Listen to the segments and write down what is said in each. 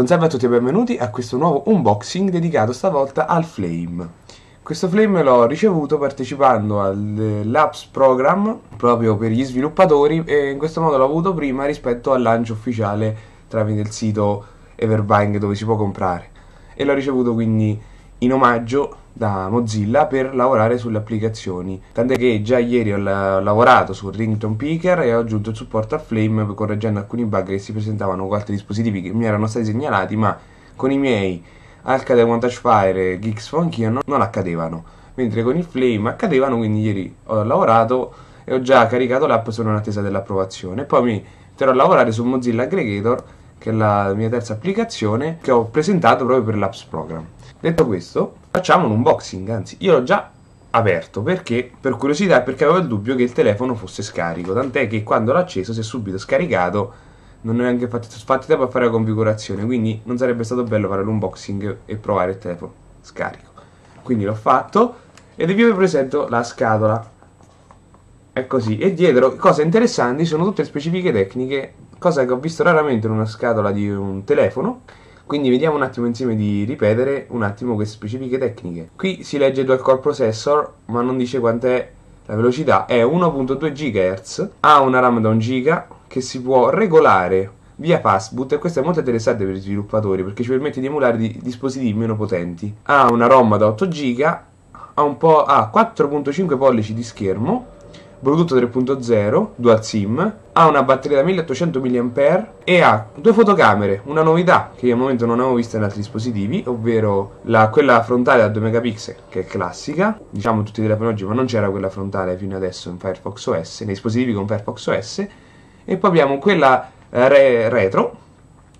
Buon salve a tutti e benvenuti a questo nuovo unboxing dedicato stavolta al Flame. Questo Flame l'ho ricevuto partecipando all'Apps eh, Program proprio per gli sviluppatori e in questo modo l'ho avuto prima rispetto al lancio ufficiale tramite il sito Everbuying dove si può comprare. E l'ho ricevuto quindi in omaggio da Mozilla per lavorare sulle applicazioni. Tant'è che già ieri ho lavorato sul Rington Picker e ho aggiunto il supporto a Flame correggendo alcuni bug che si presentavano con altri dispositivi che mi erano stati segnalati, ma con i miei Arcade One Touch Fire e Geeks Phone non, non accadevano, mentre con il Flame accadevano, quindi ieri ho lavorato e ho già caricato l'app sono in attesa dell'approvazione. Poi mi metterò a lavorare su Mozilla Aggregator che è la mia terza applicazione che ho presentato proprio per l'Apps Program. Detto questo, Facciamo un unboxing, anzi, io l'ho già aperto perché per curiosità perché avevo il dubbio che il telefono fosse scarico tant'è che quando l'ho acceso si è subito scaricato non ho neanche fatto, fatto tempo a fare la configurazione quindi non sarebbe stato bello fare l'unboxing e provare il telefono scarico quindi l'ho fatto ed io vi presento la scatola è così e dietro cose interessanti sono tutte specifiche tecniche cosa che ho visto raramente in una scatola di un telefono quindi vediamo un attimo insieme di ripetere un attimo queste specifiche tecniche. Qui si legge dual core processor, ma non dice quant'è la velocità. È 1.2 GHz, ha una RAM da 1 GB che si può regolare via Passboot e questo è molto interessante per gli sviluppatori perché ci permette di emulare di dispositivi meno potenti. Ha una ROM da 8 GB, ha, ha 4.5 pollici di schermo Bluetooth 3.0, dual SIM, ha una batteria da 1800 mAh e ha due fotocamere, una novità che io al momento non avevo visto in altri dispositivi, ovvero la, quella frontale da 2 megapixel, che è classica, diciamo tutti i telefoni oggi, ma non c'era quella frontale fino adesso in Firefox OS, nei dispositivi con Firefox OS, e poi abbiamo quella eh, re retro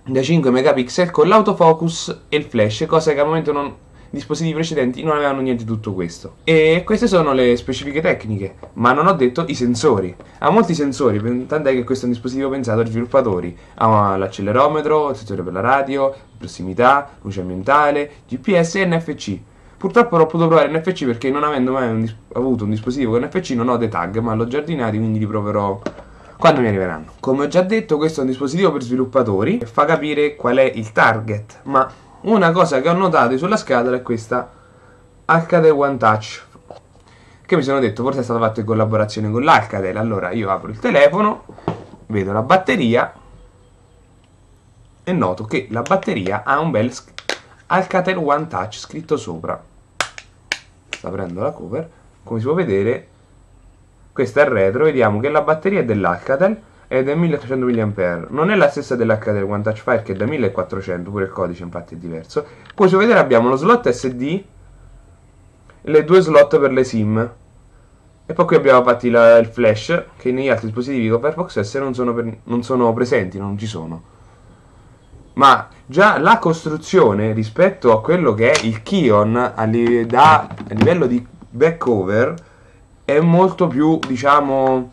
da 5 megapixel con l'autofocus e il flash, cosa che al momento non dispositivi precedenti non avevano niente di tutto questo. E queste sono le specifiche tecniche, ma non ho detto i sensori. Ha molti sensori, tant'è che questo è un dispositivo pensato agli sviluppatori. Ha l'accelerometro, il sensore per la radio, prossimità, luce ambientale, GPS e NFC. Purtroppo non ho potuto provare NFC perché non avendo mai un dis- avuto un dispositivo con NFC non ho dei tag, ma l'ho giardinato, quindi li proverò quando mi arriveranno. Come ho già detto, questo è un dispositivo per sviluppatori e fa capire qual è il target, ma una cosa che ho notato sulla scatola è questa Alcatel One Touch che mi sono detto forse è stato fatto in collaborazione con l'Alcatel allora io apro il telefono vedo la batteria e noto che la batteria ha un bel Alcatel One Touch scritto sopra sta aprendo la cover come si può vedere questa è il retro vediamo che la batteria è dell'Alcatel è da 1300 mAh, non è la stessa dell'HD del One Fire che è da 1400, pure il codice infatti è diverso. Poi si può vedere abbiamo lo slot SD e le due slot per le SIM. E poi qui abbiamo fatti la, il flash che negli altri dispositivi con Firefox S non sono, per, non sono presenti, non ci sono. Ma già la costruzione rispetto a quello che è il Kion a, li, da, a livello di back cover è molto più, diciamo,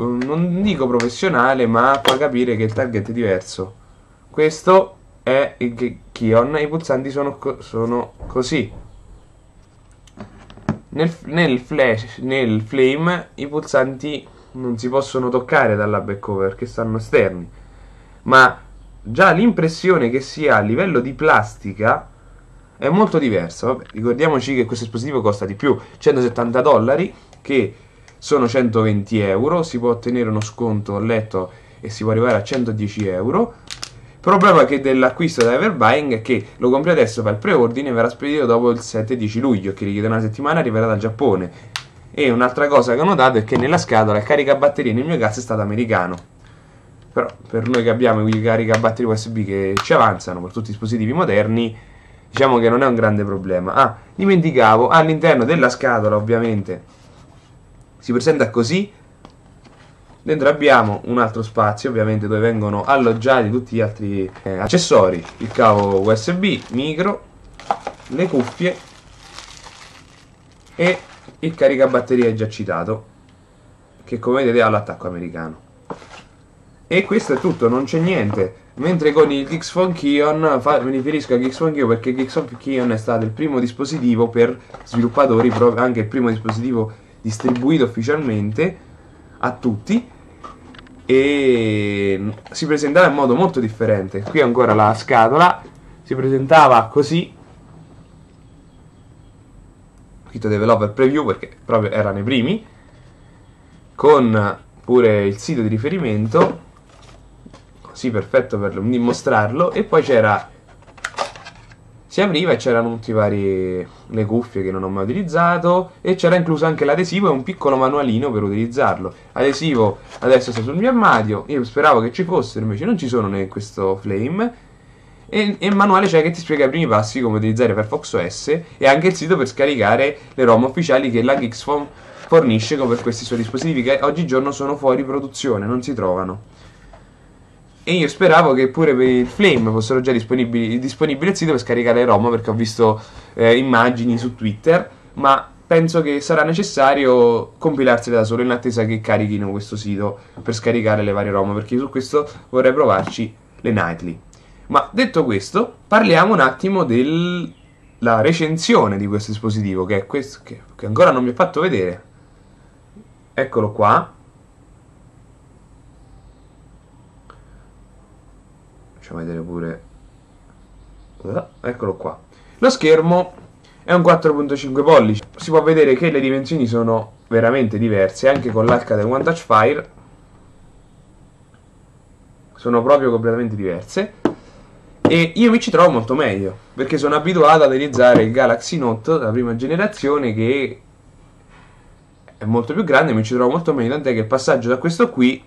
Mm, non dico professionale, ma fa capire che il target è diverso. Questo è il Kion, i pulsanti sono, co sono così. Nel, nel, flash, nel flame i pulsanti non si possono toccare dalla backover perché stanno esterni. Ma già l'impressione che si ha a livello di plastica è molto diversa. Vabbè, ricordiamoci che questo espositivo costa di più, 170 dollari, che sono 120 euro, si può ottenere uno sconto a letto e si può arrivare a 110 euro. Il problema che dell'acquisto da Everbuying è che lo compri adesso, fa il preordine e verrà spedito dopo il 7-10 luglio, che richiede una settimana e arriverà dal Giappone. E un'altra cosa che ho notato è che nella scatola il caricabatterie nel mio caso è stato americano. Però per noi che abbiamo i caricabatterie USB che ci avanzano per tutti i dispositivi moderni, diciamo che non è un grande problema. Ah, dimenticavo, all'interno della scatola ovviamente si presenta così dentro abbiamo un altro spazio ovviamente dove vengono alloggiati tutti gli altri eh, accessori il cavo usb micro le cuffie e il caricabatterie già citato che come vedete ha l'attacco americano e questo è tutto non c'è niente mentre con il Gixphone Kion fa, mi riferisco a Gixphone Kion perché Gixphone Kion è stato il primo dispositivo per sviluppatori anche il primo dispositivo per distribuito ufficialmente a tutti e si presentava in modo molto differente. Qui ancora la scatola si presentava così. Ho scritto developer preview perché proprio erano i primi con pure il sito di riferimento così perfetto per dimostrarlo e poi c'era si apriva e c'erano tutti i vari le cuffie che non ho mai utilizzato e c'era incluso anche l'adesivo e un piccolo manualino per utilizzarlo adesivo adesso sta sul mio armadio io speravo che ci fossero invece non ci sono né questo flame e, e il manuale c'è che ti spiega i primi passi come utilizzare Firefox OS e anche il sito per scaricare le ROM ufficiali che la Geeksform fornisce per questi suoi dispositivi che oggigiorno sono fuori produzione non si trovano e io speravo che pure per il Flame fossero già disponibili, disponibili il sito per scaricare ROM perché ho visto eh, immagini su Twitter, ma penso che sarà necessario compilarsi da solo in attesa che carichino questo sito per scaricare le varie ROM perché su questo vorrei provarci le nightly. Ma detto questo, parliamo un attimo della recensione di questo dispositivo che, è questo, che, che ancora non mi ha fatto vedere. Eccolo qua facciamo vedere pure ah, eccolo qua lo schermo è un 4.5 pollici si può vedere che le dimensioni sono veramente diverse anche con l'HD del One Touch Fire sono proprio completamente diverse e io mi ci trovo molto meglio perché sono abituato ad utilizzare il Galaxy Note la prima generazione che è molto più grande mi ci trovo molto meglio tant'è che il passaggio da questo qui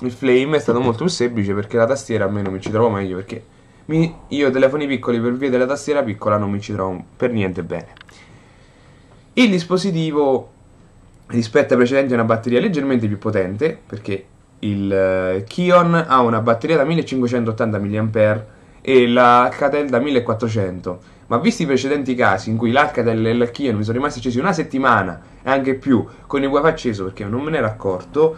il Flame è stato molto più semplice perché la tastiera a me non mi ci trovo meglio perché mi, io telefoni piccoli per via della tastiera piccola non mi ci trovo per niente bene. Il dispositivo rispetto ai precedenti è una batteria leggermente più potente perché il eh, Kion ha una batteria da 1580 mAh e l'Alcatel da 1400 ma visti i precedenti casi in cui l'Alcatel e il Kion mi sono rimasti accesi una settimana e anche più con il wifi acceso perché non me ne ero accorto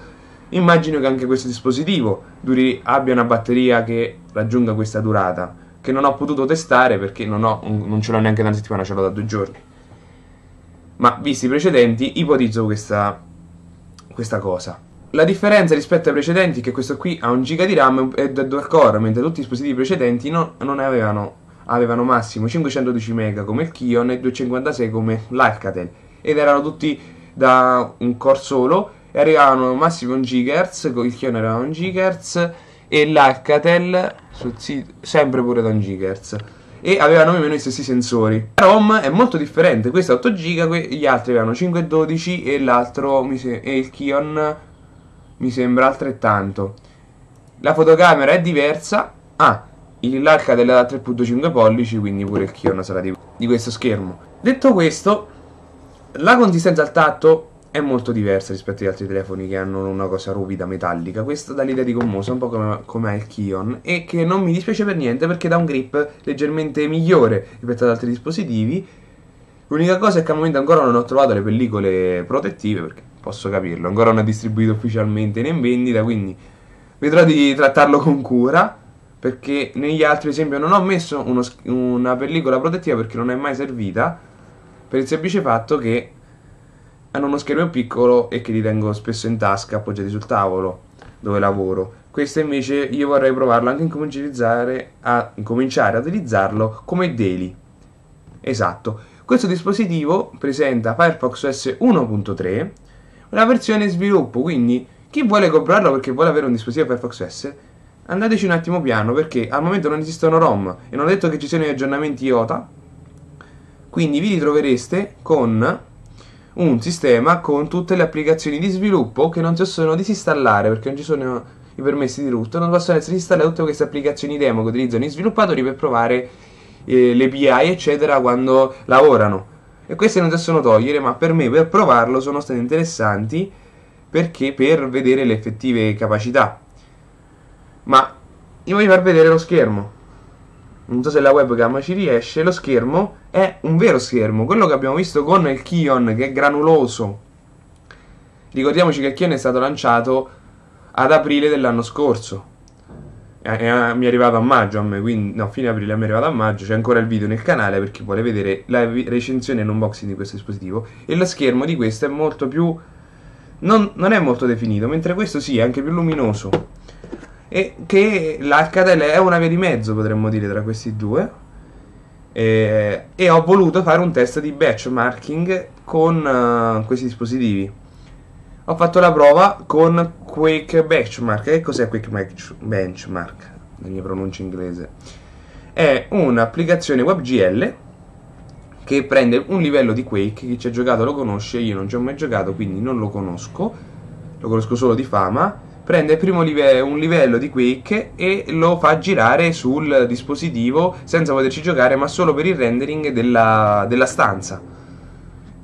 Immagino che anche questo dispositivo duri, abbia una batteria che raggiunga questa durata, che non ho potuto testare perché non, ho, non ce l'ho neanche da una settimana, ce l'ho da due giorni. Ma visti i precedenti, ipotizzo questa, questa cosa. La differenza rispetto ai precedenti è che questo qui ha un giga di RAM e due core, mentre tutti i dispositivi precedenti non, non avevano, avevano massimo 512 MB come il Kion e 256 come l'Alcatel, ed erano tutti da un core solo e arrivavano massimo 1 GHz, il chion era 1 GHz e l'Hcatel sempre pure da 1 GHz e avevano più meno gli stessi sensori. La ROM è molto differente, questa è 8 GB, gli altri avevano 5 e 12 e l'altro e il Kion mi sembra altrettanto. La fotocamera è diversa. Ah, è da 3.5 pollici, quindi pure il Kion sarà di, di questo schermo. Detto questo, la consistenza al tatto è molto diversa rispetto agli altri telefoni che hanno una cosa ruvida, metallica. Questo dà l'idea di gommosa, un po' come, come il Kion, e che non mi dispiace per niente perché dà un grip leggermente migliore rispetto ad altri dispositivi. L'unica cosa è che al momento ancora non ho trovato le pellicole protettive, perché posso capirlo, ancora non è distribuito ufficialmente né in vendita, quindi vedrò di trattarlo con cura perché negli altri ad esempio non ho messo uno, una pellicola protettiva perché non è mai servita per il semplice fatto che hanno uno schermo piccolo e che li tengo spesso in tasca appoggiati sul tavolo dove lavoro. Questa invece io vorrei provarlo anche incominciare a, incominciare a utilizzarlo come daily. Esatto. Questo dispositivo presenta Firefox OS 1.3, una versione sviluppo, quindi chi vuole comprarlo perché vuole avere un dispositivo Firefox OS, andateci un attimo piano perché al momento non esistono ROM e non ho detto che ci siano gli aggiornamenti IOTA, quindi vi ritrovereste con un sistema con tutte le applicazioni di sviluppo che non si possono disinstallare perché non ci sono i permessi di root, non possono essere installate tutte queste applicazioni demo che utilizzano i sviluppatori per provare eh, le PI eccetera quando lavorano. E queste non si possono togliere, ma per me per provarlo sono state interessanti perché per vedere le effettive capacità. Ma io voglio far vedere lo schermo non so se la webcam ci riesce, lo schermo è un vero schermo, quello che abbiamo visto con il Kion che è granuloso. Ricordiamoci che il Kion è stato lanciato ad aprile dell'anno scorso. e, eh, eh, mi è arrivato a maggio a me, quindi no, fine aprile mi è arrivato a maggio, c'è ancora il video nel canale per chi vuole vedere la recensione e l'unboxing di questo dispositivo e lo schermo di questo è molto più non, non è molto definito, mentre questo sì, è anche più luminoso e che l'Alcatel è una via di mezzo, potremmo dire, tra questi due. E, e ho voluto fare un test di benchmarking con uh, questi dispositivi. Ho fatto la prova con Quake Benchmark. Che cos'è Quake Benchmark? La mia pronuncia inglese. È un'applicazione WebGL che prende un livello di Quake, chi ci ha giocato lo conosce, io non ci ho mai giocato, quindi non lo conosco, lo conosco solo di fama prende live- un livello di Quake e lo fa girare sul dispositivo senza poterci giocare, ma solo per il rendering della, della stanza.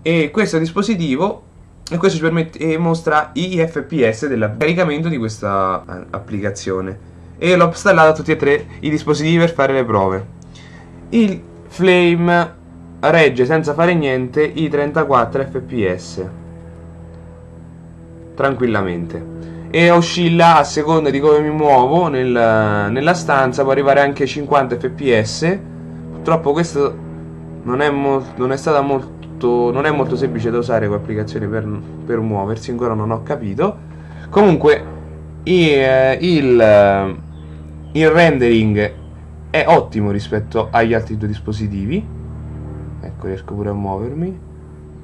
E questo dispositivo e questo ci permette e mostra i FPS del caricamento di questa applicazione. E l'ho installato a tutti e tre i dispositivi per fare le prove. Il Flame regge senza fare niente i 34 fps tranquillamente e oscilla a seconda di come mi muovo nel, nella stanza, può arrivare anche a 50 fps. Purtroppo questo non è, non è stata molto non è molto semplice da usare con applicazione per, per muoversi, ancora non ho capito. Comunque eh, il, il, eh, il rendering è ottimo rispetto agli altri due dispositivi. Ecco, riesco pure a muovermi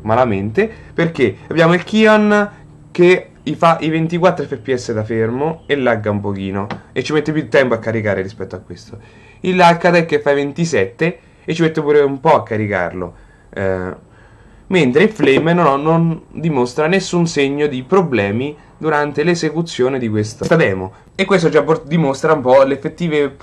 malamente perché abbiamo il Kion che i fa i 24 fps da fermo e lagga un pochino e ci mette più tempo a caricare rispetto a questo. Il HD che fa 27 e ci mette pure un po' a caricarlo. Eh, mentre il Flame non, ho, non, dimostra nessun segno di problemi durante l'esecuzione di questa demo. E questo già dimostra un po' le effettive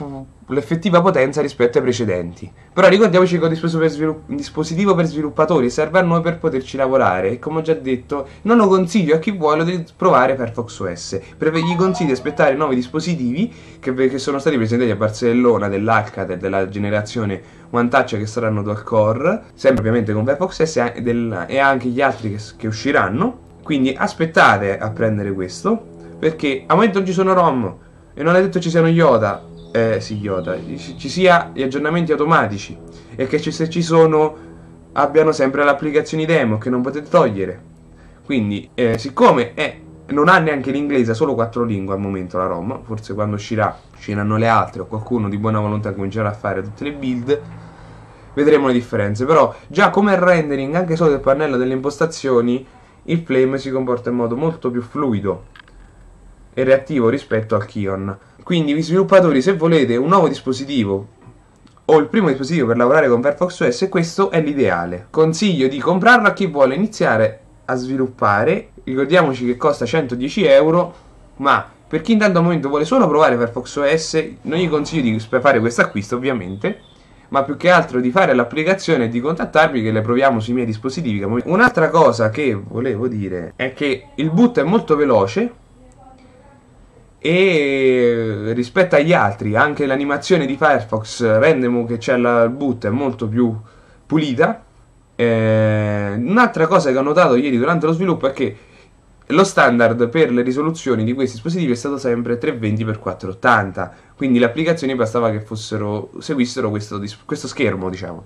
l'effettiva potenza rispetto ai precedenti. Però ricordiamoci che è un dispositivo per, dispositivo per, sviluppatori, serve a noi per poterci lavorare e come ho già detto non lo consiglio a chi vuole di provare Firefox OS, perché gli consiglio di aspettare nuovi dispositivi che, che sono stati presentati a Barcellona dell'Alcatel della generazione One Touch che saranno dual core, sempre ovviamente con Firefox OS e, del, e anche gli altri che, che usciranno. Quindi aspettate a prendere questo perché a momento non ci sono ROM e non è detto ci siano Yoda eh, sì, Yoda, ci, ci sia gli aggiornamenti automatici e che ci, se ci sono abbiano sempre le applicazioni demo che non potete togliere. Quindi, eh, siccome è, eh, non ha neanche l'inglese, ha solo quattro lingue al momento la ROM, forse quando uscirà usciranno le altre o qualcuno di buona volontà comincerà a fare tutte le build, vedremo le differenze. Però già come rendering, anche solo del pannello delle impostazioni, il Flame si comporta in modo molto più fluido e reattivo rispetto al Kion. Quindi vi sviluppatori, se volete un nuovo dispositivo o il primo dispositivo per lavorare con Firefox OS, questo è l'ideale. Consiglio di comprarlo a chi vuole iniziare a sviluppare. Ricordiamoci che costa 110 euro, ma per chi in tanto momento vuole solo provare Firefox OS, non gli consiglio di fare questo acquisto ovviamente, ma più che altro di fare l'applicazione e di contattarmi che le proviamo sui miei dispositivi. Un'altra cosa che volevo dire è che il boot è molto veloce, e rispetto agli altri anche l'animazione di Firefox rende che c'è il boot è molto più pulita eh, un'altra cosa che ho notato ieri durante lo sviluppo è che lo standard per le risoluzioni di questi dispositivi è stato sempre 320x480 quindi le applicazioni bastava che fossero, seguissero questo, questo schermo diciamo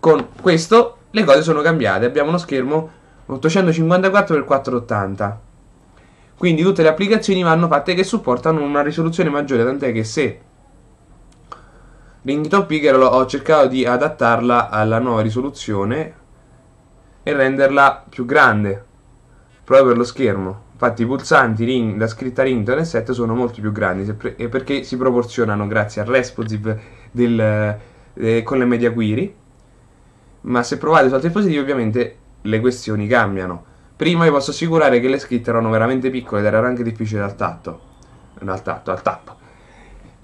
con questo le cose sono cambiate abbiamo uno schermo 854x480 quindi tutte le applicazioni vanno fatte che supportano una risoluzione maggiore, tant'è che se Ringtone Picker ho cercato di adattarla alla nuova risoluzione e renderla più grande, proprio per lo schermo. Infatti i pulsanti ring, la scritta ringtone e 7 sono molto più grandi pre- perché si proporzionano grazie al responsive del, eh, con le media query. Ma se provate su altri dispositivi ovviamente le questioni cambiano. Prima vi posso assicurare che le scritte erano veramente piccole ed erano anche difficili al tatto. al tatto, al tappo.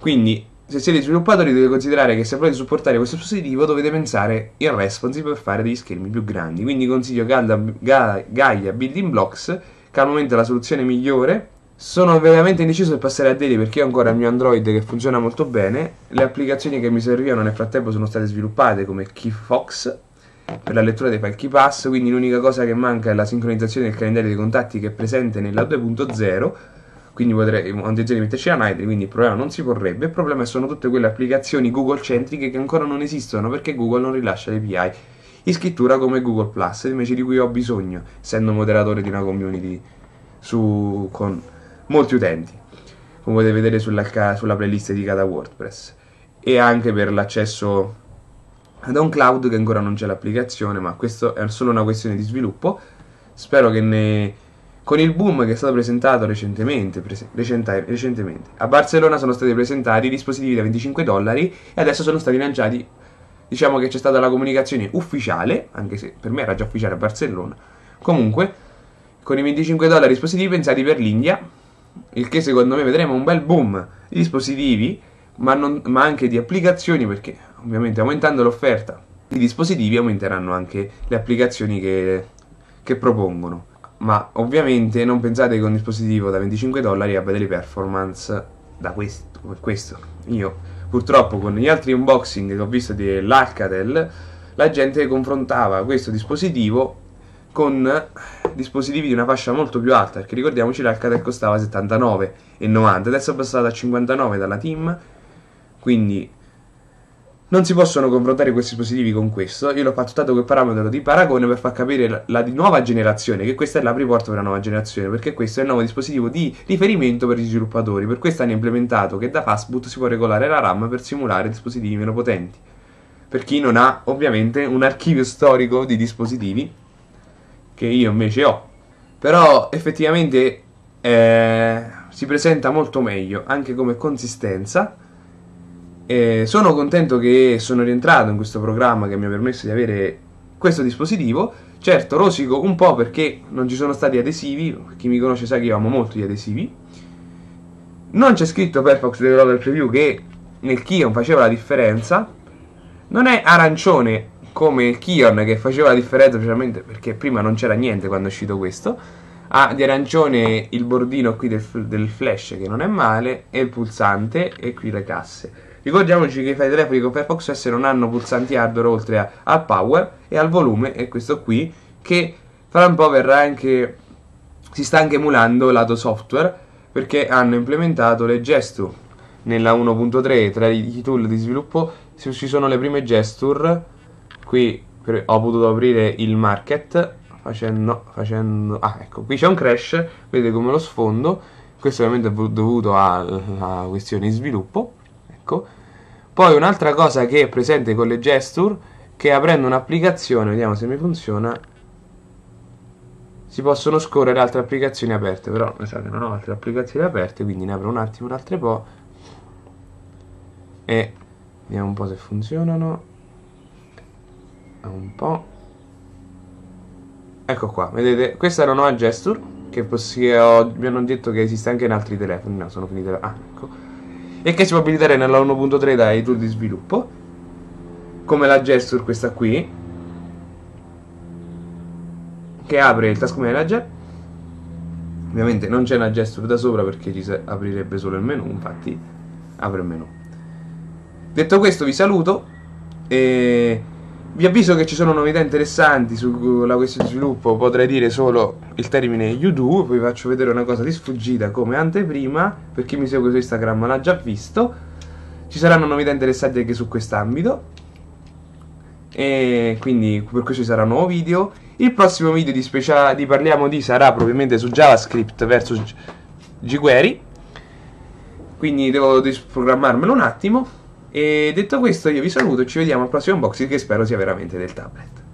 Quindi, se siete sviluppatori dovete considerare che se volete supportare questo dispositivo dovete pensare in responsive per fare degli schermi più grandi. Quindi consiglio Gaia, Gaia Building Blocks, che al momento è la soluzione migliore sono veramente indeciso per passare a Daily perché ho ancora il mio Android che funziona molto bene. Le applicazioni che mi servivano nel frattempo sono state sviluppate come KeyFox per la lettura dei palchi pass, quindi l'unica cosa che manca è la sincronizzazione del calendario dei contatti che è presente nella 2.0, quindi potremmo attenzione di metterci la Nightly, quindi il problema non si porrebbe, il problema sono tutte quelle applicazioni Google centriche che ancora non esistono perché Google non rilascia l'API in scrittura come Google Plus, invece di cui ho bisogno, essendo moderatore di una community su, con molti utenti, come potete vedere sulla, sulla playlist di cada WordPress, e anche per l'accesso ad un cloud che ancora non c'è l'applicazione, ma questo è solo una questione di sviluppo. Spero che ne... con il boom che è stato presentato recentemente, prese... recenta... recentemente, a Barcellona sono stati presentati dispositivi da 25 dollari e adesso sono stati lanciati. Diciamo che c'è stata la comunicazione ufficiale, anche se per me era già ufficiale a Barcellona. Comunque, con i 25 dollari dispositivi pensati per l'India, il che secondo me vedremo un bel boom di dispositivi, ma, non... ma anche di applicazioni perché ovviamente aumentando l'offerta di dispositivi aumenteranno anche le applicazioni che, che propongono. Ma ovviamente non pensate che un dispositivo da 25 dollari abbia delle performance da questo, questo. Io purtroppo con gli altri unboxing che ho visto dell'Alcatel, la gente confrontava questo dispositivo con dispositivi di una fascia molto più alta, perché ricordiamoci l'Alcatel costava 79,90, adesso è passata a 59 dalla team, quindi non si possono confrontare questi dispositivi con questo. Io l'ho fatto tanto quel parametro di paragone per far capire la, la nuova generazione, che questa è la porta per la nuova generazione, perché questo è il nuovo dispositivo di riferimento per gli sviluppatori. Per questo hanno implementato che da fastboot si può regolare la RAM per simulare dispositivi meno potenti. Per chi non ha ovviamente un archivio storico di dispositivi, che io invece ho. Però effettivamente eh, si presenta molto meglio anche come consistenza eh, sono contento che sono rientrato in questo programma che mi ha permesso di avere questo dispositivo. Certo, rosico un po' perché non ci sono stati adesivi, chi mi conosce sa che io amo molto gli adesivi. Non c'è scritto per Firefox Developer Preview che nel Kion faceva la differenza. Non è arancione come il Kion che faceva la differenza specialmente perché prima non c'era niente quando è uscito questo. Ha di arancione il bordino qui del, del flash che non è male e il pulsante e qui le casse. Ricordiamoci che i file replica per Firefox S non hanno pulsanti hardware oltre a, al power e al volume, e questo qui, che fra un po' verrà anche, si sta anche emulando lato software, perché hanno implementato le gesture nella 1.3 tra i tool di sviluppo ci sono le prime gesture qui ho potuto aprire il market facendo, facendo ah ecco qui c'è un crash vedete come lo sfondo questo ovviamente è dovuto alla questione di sviluppo ecco. Poi un'altra cosa che è presente con le gesture, che aprendo un'applicazione, vediamo se mi funziona, si possono scorrere altre applicazioni aperte, però mi sa che non ho altre applicazioni aperte, quindi ne apro un attimo, un altro po'. E vediamo un po' se funzionano. Un po'. Ecco qua, vedete, questa è una nuova gesture che, che ho, mi hanno detto che esiste anche in altri telefoni, no, sono finite. Ah, ecco e che si può abilitare nella 1.3 dai tool di sviluppo come la gesture questa qui che apre il task manager ovviamente non c'è una gesture da sopra perché ci aprirebbe solo il menu infatti apre il menu detto questo vi saluto e vi avviso che ci sono novità interessanti sulla questione di sviluppo, potrei dire solo il termine YouTube, vi faccio vedere una cosa di sfuggita come anteprima, per chi mi segue su Instagram l'ha già visto. Ci saranno novità interessanti anche su quest'ambito. E quindi per questo ci sarà un nuovo video. Il prossimo video di, special- di parliamo di sarà probabilmente su JavaScript versus jQuery. Quindi devo programmarmelo un attimo. E detto questo io vi saluto, ci vediamo al prossimo unboxing che spero sia veramente del tablet.